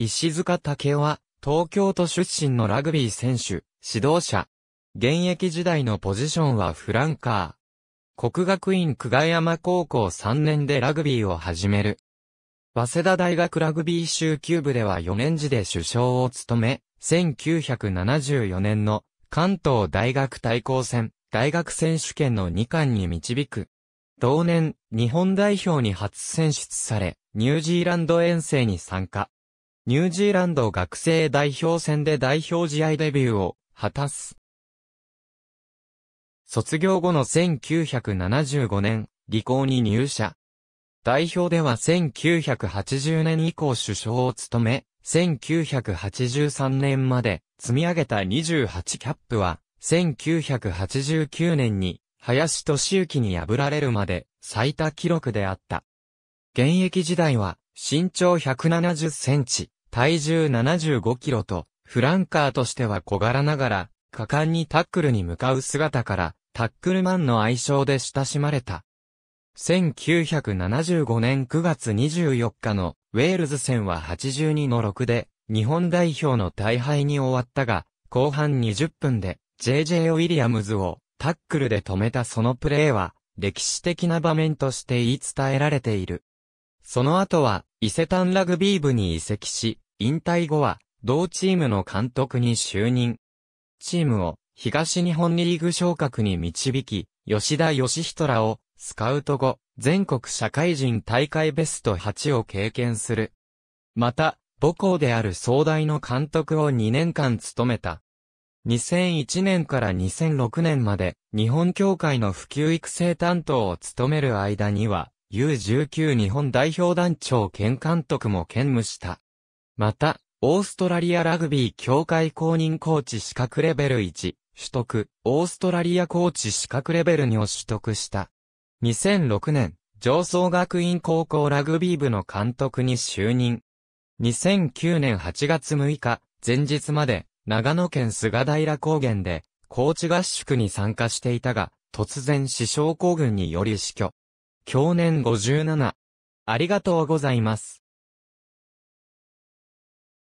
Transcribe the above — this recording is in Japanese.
石塚武雄は、東京都出身のラグビー選手、指導者。現役時代のポジションはフランカー。国学院久我山高校3年でラグビーを始める。早稲田大学ラグビー集級部では4年次で首相を務め、1974年の関東大学対抗戦、大学選手権の2冠に導く。同年、日本代表に初選出され、ニュージーランド遠征に参加。ニュージーランド学生代表戦で代表試合デビューを果たす。卒業後の1975年、理工に入社。代表では1980年以降首相を務め、1983年まで積み上げた28キャップは、1989年に林俊之に破られるまで最多記録であった。現役時代は身長170センチ、体重75キロと、フランカーとしては小柄ながら、果敢にタックルに向かう姿から、タックルマンの愛称で親しまれた。1975年9月24日のウェールズ戦は82の6で日本代表の大敗に終わったが、後半20分で JJ ウィリアムズをタックルで止めたそのプレーは歴史的な場面として言い伝えられている。その後は伊勢丹ラグビー部に移籍し、引退後は、同チームの監督に就任。チームを、東日本リーグ昇格に導き、吉田義人らを、スカウト後、全国社会人大会ベスト8を経験する。また、母校である総大の監督を2年間務めた。2001年から2006年まで日本協会の普及育成担当を務める間には、U19 日本代表団長兼監督も兼務した。また、オーストラリアラグビー協会公認コーチ資格レベル1、取得、オーストラリアコーチ資格レベル2を取得した。2006年、上層学院高校ラグビー部の監督に就任。2009年8月6日、前日まで、長野県菅平高原で、コーチ合宿に参加していたが、突然死傷行軍により死去。享年57。ありがとうございます。